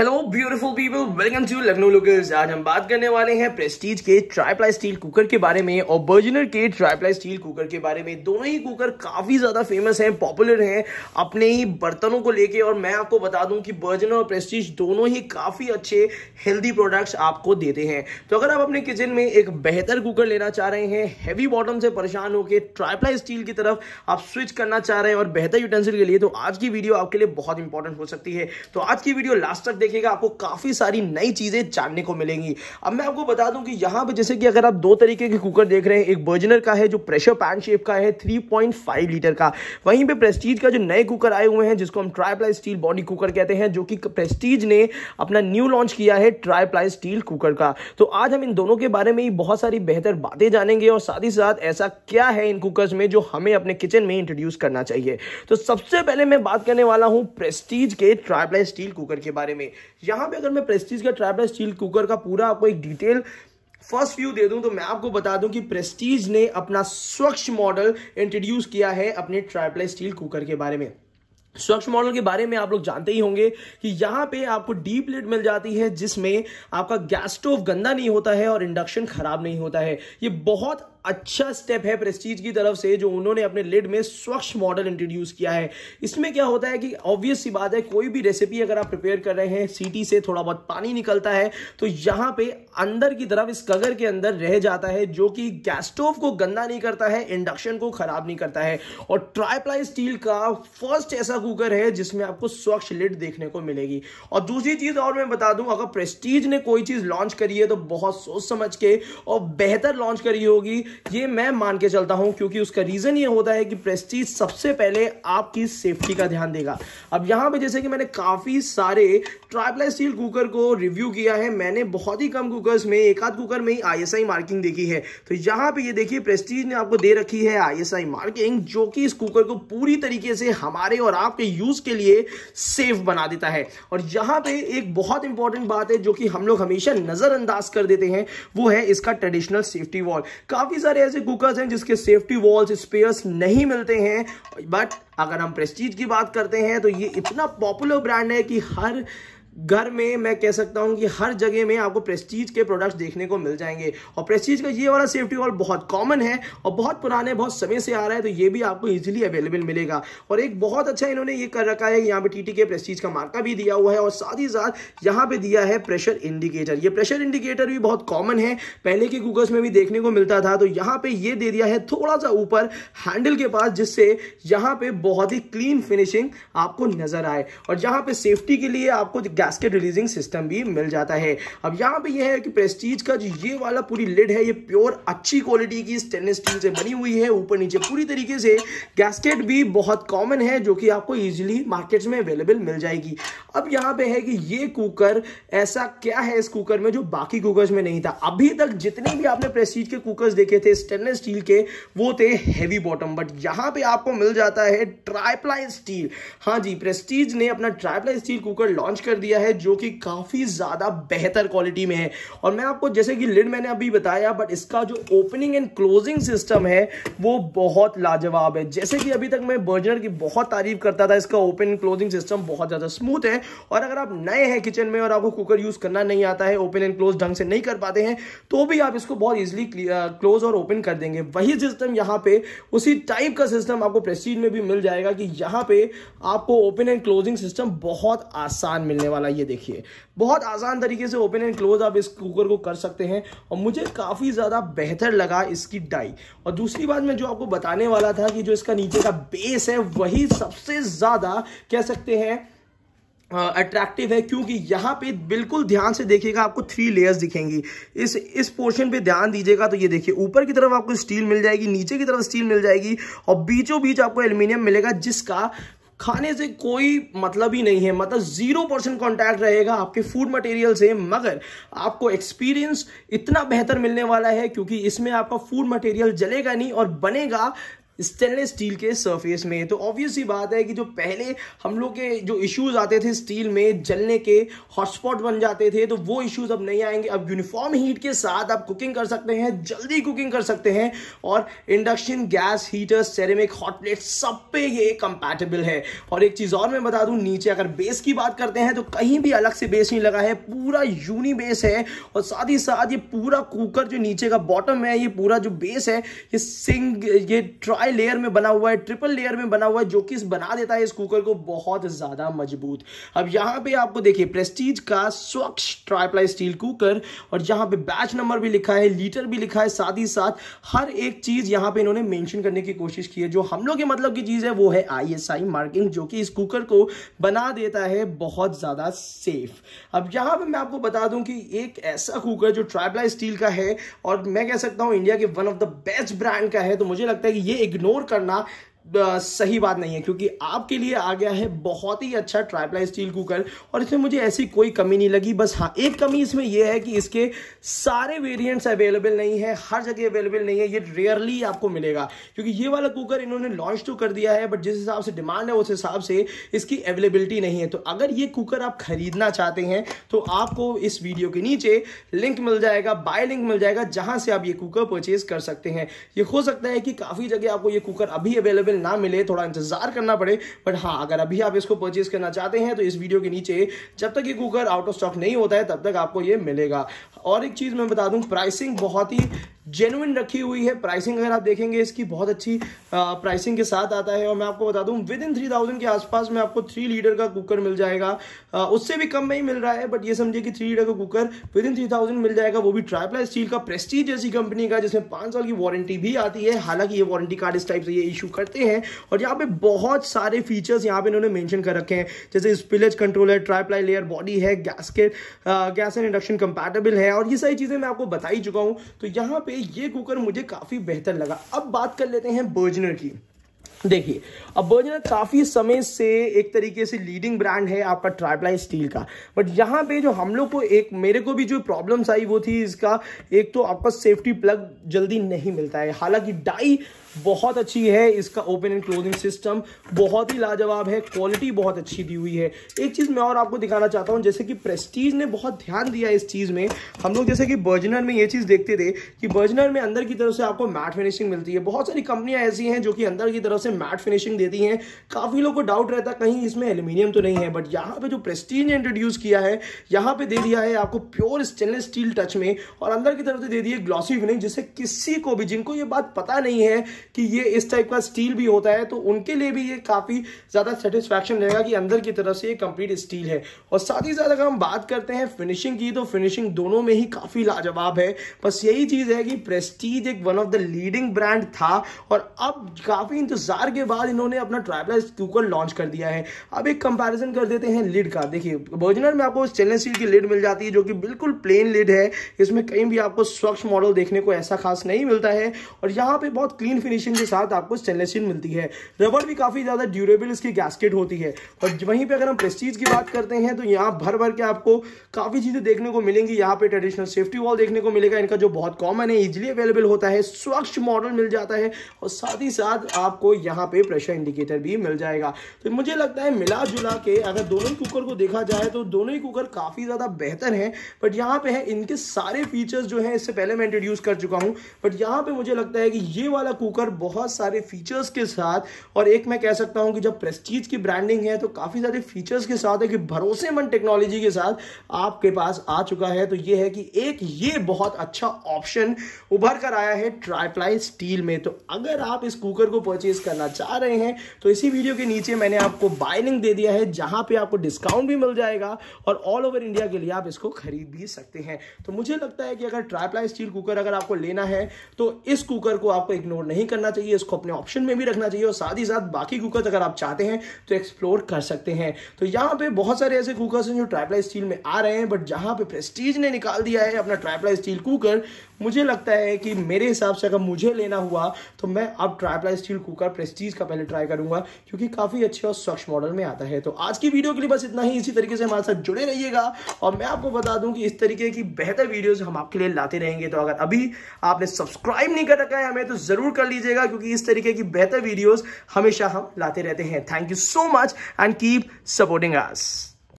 hello beautiful people welcome to Lucknow lookers आज हम बात करने वाले हैं प्रेस्टीज के ट्राईप्लाई स्टील कुकर के बारे में और बर्जनर के ट्राईप्लाई स्टील कुकर के बारे में दोनों ही कुकर काफ़ी ज़्यादा फेमस हैं पॉपुलर हैं अपने ही बर्तनों को लेके और मैं आपको बता दूं कि बर्जनर और प्रेस्टीज दोनों ही काफ़ी अच्छे हेल्दी प्रोडक्ट्स आपको देते हैं तो अगर आप अपने किचन में एक बेहतर कुकर लेना चाह रहे हैं हैवी बॉटम से परेशान होकर ट्राईप्लाई स्टील की तरफ आप स्विच करना चाह रहे हैं और बेहतर यूटेंसिल के लिए तो आज की वीडियो आपके लिए बहुत इंपॉर्टेंट हो सकती है तो आज की वीडियो लास्ट तक देखिएगा आपको काफ़ी सारी नई चीज़ें जानने को मिलेंगी अब मैं आपको बता दूं कि यहाँ पे जैसे कि अगर आप दो तरीके के कुकर देख रहे हैं एक बर्जनर का है जो प्रेशर पैन शेप का है 3.5 लीटर का वहीं पे प्रेस्टीज का जो नए कुकर आए हुए हैं जिसको हम ट्राईप्लाई स्टील बॉडी कुकर कहते हैं जो कि प्रेस्टीज ने अपना न्यू लॉन्च किया है ट्राईप्लाई स्टील कुकर का तो आज हम इन दोनों के बारे में ही बहुत सारी बेहतर बातें जानेंगे और साथ ही साथ ऐसा क्या है इन कुकर्स में जो हमें अपने किचन में इंट्रोड्यूस करना चाहिए तो सबसे पहले मैं बात करने वाला हूँ प्रेस्टीज के ट्राईप्लाई स्टील कुकर के बारे में यहाँ पे अगर मैं प्रेस्टीज का ट्रैपडा स्टील कुकर का पूरा आपको एक डिटेल फर्स्ट व्यू दे दूं तो मैं आपको बता दूं कि प्रेस्टीज ने अपना स्वच्छ मॉडल इंट्रोड्यूस किया है अपने ट्राइप्लाई स्टील कुकर के बारे में स्वच्छ मॉडल के बारे में आप लोग जानते ही होंगे कि यहाँ पे आपको डीप प्लेट मिल जाती है जिसमें आपका गैस स्टोव गंदा नहीं होता है और इंडक्शन खराब नहीं होता है ये बहुत अच्छा स्टेप है प्रेस्टीज की तरफ से जो उन्होंने अपने लिड में स्वच्छ मॉडल इंट्रोड्यूस किया है इसमें क्या होता है कि ऑब्वियस सी बात है कोई भी रेसिपी अगर आप प्रिपेयर कर रहे हैं सीटी से थोड़ा बहुत पानी निकलता है तो यहाँ पे अंदर की तरफ इस कगर के अंदर रह जाता है जो कि गैस स्टोव को गंदा नहीं करता है इंडक्शन को खराब नहीं करता है और ट्राईप्लाई स्टील का फर्स्ट ऐसा कुकर है जिसमें आपको स्वच्छ लिड देखने को मिलेगी और दूसरी चीज और मैं बता दूं अगर प्रेस्टीज ने कोई चीज लॉन्च करी है तो बहुत सोच समझ के और बेहतर लॉन्च करी होगी ये मैं मान के चलता हूँ क्योंकि उसका रीज़न ये होता है कि प्रेस्टीज सबसे पहले आपकी सेफ्टी का ध्यान देगा अब यहाँ पे जैसे कि मैंने काफ़ी सारे ट्राइपलाई स्टील कुकर को रिव्यू किया है मैंने बहुत ही कम कुकर्स में एक आध कुकर में ही आई मार्किंग देखी है तो यहाँ पर ये देखिए प्रेस्टीज ने आपको दे रखी है आई मार्किंग जो कि इस कुकर को पूरी तरीके से हमारे और आपके यूज़ के लिए सेफ बना देता है और यहाँ पर एक बहुत इंपॉर्टेंट बात है जो कि हम लोग हमेशा नज़रअंदाज कर देते हैं वो है इसका ट्रेडिशनल सेफ्टी वॉल काफ़ी सारे ऐसे कुकर्स हैं जिसके सेफ्टी वॉल्स स्पेयर्स नहीं मिलते हैं बट अगर हम प्रेस्टीज की बात करते हैं तो ये इतना पॉपुलर ब्रांड है कि हर घर में मैं कह सकता हूं कि हर जगह में आपको प्रेस्टीज के प्रोडक्ट्स देखने को मिल जाएंगे और प्रेस्टीज का ये वाला सेफ्टी वॉल बहुत कॉमन है और बहुत पुराने बहुत समय से आ रहा है तो ये भी आपको इजीली अवेलेबल मिलेगा और एक बहुत अच्छा इन्होंने ये कर रखा है यहाँ पे टी के प्रेस्टीज का मार्का भी दिया हुआ है और साथ ही साथ यहाँ पे दिया है प्रेशर इंडिकेटर ये प्रेशर इंडिकेटर भी बहुत कॉमन है पहले के गूगल्स में भी देखने को मिलता था तो यहाँ पे ये दे दिया है थोड़ा सा ऊपर हैंडल के पास जिससे यहाँ पे बहुत ही क्लीन फिनिशिंग आपको नजर आए और यहाँ पे सेफ्टी के लिए आपको कैस्केट रिलीजिंग सिस्टम भी मिल जाता है अब यहाँ पे यह है कि प्रेस्टीज का जो ये वाला पूरी लिड है ये प्योर अच्छी क्वालिटी की स्टेनलेस स्टील से बनी हुई है ऊपर नीचे पूरी तरीके से गैस्केट भी बहुत कॉमन है जो कि आपको ईजिली मार्केट्स में अवेलेबल मिल जाएगी अब यहाँ पे है कि ये कुकर ऐसा क्या है इस कुकर में जो बाकी कुकर्स में नहीं था अभी तक जितने भी आपने प्रेस्टीज के कुकर्स देखे थे स्टेनलेस स्टील के वो थे हैवी बॉटम बट यहाँ पे आपको मिल जाता है ट्राईप्लाई स्टील हाँ जी प्रेस्टीज ने अपना ट्राईप्लाई स्टील कुकर लॉन्च कर दिया लिया है जो कि काफ़ी ज़्यादा बेहतर क्वालिटी में है और मैं आपको जैसे कि लिड मैंने अभी बताया बट इसका जो ओपनिंग एंड क्लोजिंग सिस्टम है वो बहुत लाजवाब है जैसे कि अभी तक मैं बर्जनर की बहुत तारीफ करता था इसका ओपन एंड क्लोजिंग सिस्टम बहुत ज़्यादा स्मूथ है और अगर आप नए हैं किचन में और आपको कुकर यूज़ करना नहीं आता है ओपन एंड क्लोज ढंग से नहीं कर पाते हैं तो भी आप इसको बहुत ईजिली क्लोज और ओपन कर देंगे वही सिस्टम यहाँ पे उसी टाइप का सिस्टम आपको प्रेस्टीज में भी मिल जाएगा कि यहाँ पे आपको ओपन एंड क्लोजिंग सिस्टम बहुत आसान मिलने वाला वाला ये देखिए बहुत आसान तरीके से ओपन एंड क्लोज आप इस कुकर को कर सकते हैं और मुझे काफ़ी ज़्यादा बेहतर लगा इसकी डाई और दूसरी बात मैं जो आपको बताने वाला था कि जो इसका नीचे का बेस है वही सबसे ज़्यादा कह सकते हैं अट्रैक्टिव uh, है क्योंकि यहाँ पे बिल्कुल ध्यान से देखिएगा आपको थ्री लेयर्स दिखेंगी इस इस पोर्शन पे ध्यान दीजिएगा तो ये देखिए ऊपर की तरफ आपको स्टील मिल जाएगी नीचे की तरफ स्टील मिल जाएगी और बीचों बीच आपको एल्यूमिनियम मिलेगा जिसका खाने से कोई मतलब ही नहीं है मतलब जीरो परसेंट कॉन्टैक्ट रहेगा आपके फूड मटेरियल से मगर आपको एक्सपीरियंस इतना बेहतर मिलने वाला है क्योंकि इसमें आपका फूड मटेरियल जलेगा नहीं और बनेगा स्टेनलेस स्टील के सरफेस में तो ऑब्वियस ही बात है कि जो पहले हम लोग के जो इश्यूज आते थे स्टील में जलने के हॉटस्पॉट बन जाते थे तो वो इश्यूज अब नहीं आएंगे अब यूनिफॉर्म हीट के साथ आप कुकिंग कर सकते हैं जल्दी कुकिंग कर सकते हैं और induction gas heater ceramic hot plate सब पे ये कंपेटेबल है और एक चीज़ और मैं बता दूं नीचे अगर बेस की बात करते हैं तो कहीं भी अलग से बेस नहीं लगा है पूरा यूनी बेस है और साथ ही साथ ये पूरा कुकर जो नीचे का बॉटम है ये पूरा जो बेस है ये सिंग ये ट्राई हाई लेयर में बना हुआ है ट्रिपल लेयर में बना हुआ है जो कि बना देता है इस कुकर को बहुत ज्यादा मजबूत अब यहां पे आपको देखिए प्रेस्टीज का स्वच्छ ट्राईप्लाई स्टील कुकर और यहां पे बैच नंबर भी लिखा है लीटर भी लिखा है साथ ही साथ हर एक चीज यहां पे इन्होंने मेंशन करने की कोशिश की है जो हम लोग के मतलब की चीज है वो है आईएसआई मार्किंग जो कि इस कुकर को बना देता है बहुत ज्यादा सेफ अब यहां पर मैं आपको बता दूं कि एक ऐसा कुकर जो ट्राईप्लाई स्टील का है और मैं कह सकता हूं इंडिया के one of the best brand का है तो मुझे लगता है कि ये एक इग्नोर करना सही बात नहीं है क्योंकि आपके लिए आ गया है बहुत ही अच्छा ट्राइप्लाई स्टील कुकर और इसमें मुझे ऐसी कोई कमी नहीं लगी बस हाँ एक कमी इसमें यह है कि इसके सारे वेरिएंट्स अवेलेबल नहीं है हर जगह अवेलेबल नहीं है ये रेयरली आपको मिलेगा क्योंकि ये वाला कुकर इन्होंने लॉन्च तो कर दिया है बट जिस हिसाब से डिमांड है उस हिसाब से इसकी अवेलेबिलिटी नहीं है तो अगर ये कुकर आप खरीदना चाहते हैं तो आपको इस वीडियो के नीचे लिंक मिल जाएगा बाय लिंक मिल जाएगा जहाँ से आप ये कुकर परचेज कर सकते हैं ये हो सकता है कि काफ़ी जगह आपको ये कुकर अभी अवेलेबल अवेलेबल ना मिले थोड़ा इंतजार करना पड़े बट हाँ अगर अभी आप इसको परचेज करना चाहते हैं तो इस वीडियो के नीचे जब तक ये कुकर आउट ऑफ स्टॉक नहीं होता है तब तक आपको ये मिलेगा और एक चीज़ मैं बता दूं प्राइसिंग बहुत ही जेनुइन रखी हुई है प्राइसिंग अगर आप देखेंगे इसकी बहुत अच्छी प्राइसिंग के साथ आता है और मैं आपको बता दूं विद इन थ्री थाउजेंड के आसपास में आपको थ्री लीटर का कुकर मिल जाएगा आ, उससे भी कम में ही मिल रहा है बट ये समझिए कि थ्री लीटर का cooker within three thousand मिल जाएगा वो भी ट्राइप्ला स्टील का प्रेस्टीज जैसी कंपनी का जिसमें पांच साल की वारंटी भी आती है हालांकि ये वारंटी कार्ड इस टाइप से ये इशू करते हैं और यहाँ पे बहुत सारे फीचर्स यहाँ पे इन्होंने मैंशन कर रखे हैं जैसे स्पिलेज कंट्रोल है ट्राइप्लाई लेयर बॉडी है gasket gas and induction compatible है और ये सारी चीज़ें मैं आपको बता ही चुका हूँ तो यहाँ पे ये कुकर मुझे काफ़ी बेहतर लगा अब बात कर लेते हैं बर्जनर की देखिए अब बर्जनर काफ़ी समय से एक तरीके से लीडिंग ब्रांड है आपका ट्राइप्लाई स्टील का बट यहाँ पे जो हम लोग को एक मेरे को भी जो प्रॉब्लम्स आई वो थी इसका एक तो आपका सेफ्टी प्लग जल्दी नहीं मिलता है हालांकि डाई बहुत अच्छी है इसका ओपन एंड क्लोजिंग सिस्टम बहुत ही लाजवाब है क्वालिटी बहुत अच्छी दी हुई है एक चीज़ मैं और आपको दिखाना चाहता हूँ जैसे कि प्रेस्टीज ने बहुत ध्यान दिया इस चीज़ में हम लोग जैसे कि बर्जनर में ये चीज़ देखते थे कि बर्जनर में अंदर की तरफ से आपको मैट फिनिशिंग मिलती है बहुत सारी कंपनियाँ ऐसी हैं जो कि अंदर की तरफ से मैट फिनिशिंग देती हैं काफ़ी लोग को डाउट रहता कहीं इसमें एल्यूमिनियम तो नहीं है बट यहाँ पे जो प्रेस्टीज ने इंट्रोड्यूस किया है यहाँ पे दे दिया है आपको प्योर स्टेनलेस स्टील टच में और अंदर की तरफ से दे दी है ग्लॉसी फिनिश जिससे किसी को भी जिनको ये बात पता नहीं है कि ये इस टाइप का स्टील भी होता है तो उनके लिए भी ये काफ़ी ज़्यादा सेटिस्फैक्शन रहेगा कि अंदर की तरफ से ये कंप्लीट स्टील है और साथ ही साथ अगर हम बात करते हैं फिनिशिंग की तो फिनिशिंग दोनों में ही काफ़ी लाजवाब है बस यही चीज़ है कि प्रेस्टीज एक one of the leading brand था और अब काफ़ी इंतजार के बाद इन्होंने अपना ट्राइपला स्कूकर लॉन्च कर दिया है अब एक कंपेरिजन कर देते हैं लिड का देखिए बर्जनर में आपको स्टेनलेस स्टील की लिड मिल जाती है जो कि बिल्कुल प्लेन लिड है इसमें कहीं भी आपको स्वच्छ मॉडल देखने को ऐसा खास नहीं मिलता है और यहाँ पे बहुत क्लीन फिनिशिंग के साथ आपको स्टेनलेस स्टील मिलती है रबर भी काफ़ी ज़्यादा ड्यूरेबल इसकी गैसकेट होती है और वहीं पर अगर हम प्रेस्टीज की बात करते हैं तो यहाँ भर भर के आपको काफ़ी चीज़ें देखने को मिलेंगी यहाँ पे ट्रेडिशनल सेफ्टी वॉल देखने को मिलेगा इनका जो बहुत कॉमन है इजिली अवेलेबल होता है स्वच्छ मॉडल मिल जाता है और साथ ही साथ आपको यहाँ पे प्रेशर इंडिकेटर भी मिल जाएगा तो मुझे लगता है मिला जुला के अगर दोनों ही कुकर को देखा जाए तो दोनों ही कुकर काफ़ी ज़्यादा बेहतर है बट यहाँ पे है इनके सारे फीचर्स जो है इससे पहले मैं इंट्रोड्यूस कर चुका हूँ बट यहाँ पे मुझे लगता है कि ये वाला कुकर होकर बहुत सारे फीचर्स के साथ और एक मैं कह सकता हूं कि जब प्रेस्टीज की ब्रांडिंग है तो काफ़ी सारे फीचर्स के साथ एक भरोसेमंद टेक्नोलॉजी के साथ आपके पास आ चुका है तो यह है कि एक ये बहुत अच्छा ऑप्शन उभर कर आया है ट्राईप्लाई स्टील में तो अगर आप इस कुकर को परचेज करना चाह रहे हैं तो इसी वीडियो के नीचे मैंने आपको बाइनिंग दे दिया है जहां पे आपको डिस्काउंट भी मिल जाएगा और ऑल ओवर इंडिया के लिए आप इसको खरीद भी सकते हैं तो मुझे लगता है कि अगर ट्राईप्लाई स्टील कुकर अगर आपको लेना है तो इस कुकर को आपको इग्नोर नहीं करना चाहिए इसको अपने ऑप्शन में भी रखना चाहिए और साथ ही साथ बाकी कुकर्स अगर आप चाहते हैं तो एक्सप्लोर कर सकते हैं तो यहाँ पे बहुत सारे ऐसे कुकर्स हैं जो ट्राइपलाइज स्टील में आ रहे हैं बट जहाँ पे प्रेस्टीज ने निकाल दिया है अपना ट्राइपलाइज स्टील कुकर मुझे लगता है कि मेरे हिसाब से अगर मुझे लेना हुआ तो मैं अब ट्राइपलाइज स्टील कुकर प्रेस्टीज का पहले ट्राई करूंगा क्योंकि काफ़ी अच्छे और स्वच्छ मॉडल में आता है तो आज की वीडियो के लिए बस इतना ही इसी तरीके से हमारे साथ जुड़े रहिएगा और मैं आपको बता दूं कि इस तरीके की बेहतर वीडियोस हम आपके लिए लाते रहेंगे तो अगर अभी आपने सब्सक्राइब नहीं कर रखा है हमें तो ज़रूर कर लीजिए कीजिएगा क्योंकि इस तरीके की बेहतर वीडियोस हमेशा हम लाते रहते हैं thank you so much and keep supporting us